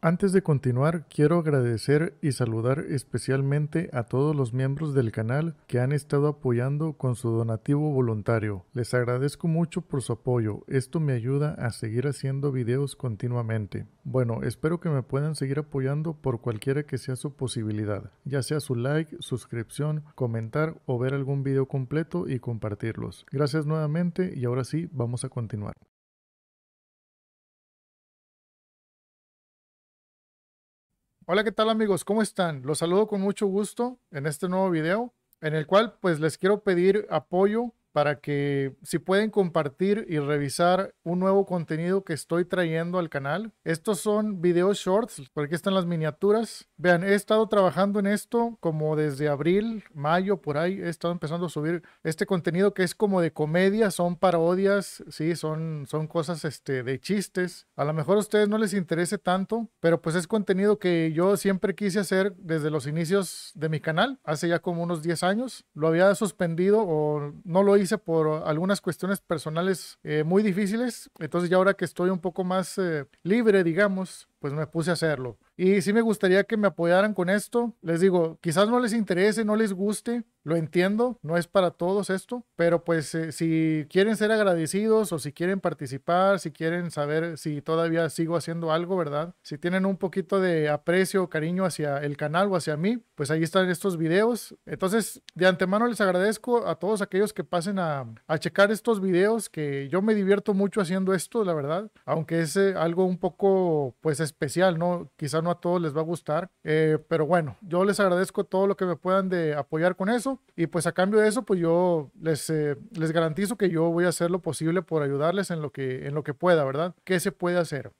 Antes de continuar, quiero agradecer y saludar especialmente a todos los miembros del canal que han estado apoyando con su donativo voluntario. Les agradezco mucho por su apoyo, esto me ayuda a seguir haciendo videos continuamente. Bueno, espero que me puedan seguir apoyando por cualquiera que sea su posibilidad, ya sea su like, suscripción, comentar o ver algún video completo y compartirlos. Gracias nuevamente y ahora sí, vamos a continuar. Hola, ¿qué tal amigos? ¿Cómo están? Los saludo con mucho gusto en este nuevo video en el cual pues les quiero pedir apoyo para que si pueden compartir y revisar un nuevo contenido que estoy trayendo al canal. Estos son videos shorts, por aquí están las miniaturas. Vean, he estado trabajando en esto como desde abril, mayo, por ahí. He estado empezando a subir este contenido que es como de comedia, son parodias, sí, son, son cosas este, de chistes. A lo mejor a ustedes no les interese tanto, pero pues es contenido que yo siempre quise hacer desde los inicios de mi canal, hace ya como unos 10 años. Lo había suspendido o no lo hice por algunas cuestiones personales eh, muy difíciles. Entonces ya ahora que estoy un poco más eh, libre, digamos, pues me puse a hacerlo. Y sí me gustaría que me apoyaran con esto. Les digo, quizás no les interese, no les guste, lo entiendo, no es para todos esto, pero pues eh, si quieren ser agradecidos o si quieren participar, si quieren saber si todavía sigo haciendo algo, ¿verdad? Si tienen un poquito de aprecio o cariño hacia el canal o hacia mí, pues ahí están estos videos. Entonces, de antemano les agradezco a todos aquellos que pasen a, a checar estos videos, que yo me divierto mucho haciendo esto, la verdad, aunque es eh, algo un poco, pues, especial, ¿no? Quizás no a todos les va a gustar, eh, pero bueno, yo les agradezco todo lo que me puedan de apoyar con eso y pues a cambio de eso, pues yo les, eh, les garantizo que yo voy a hacer lo posible por ayudarles en lo que, en lo que pueda, ¿verdad? ¿Qué se puede hacer?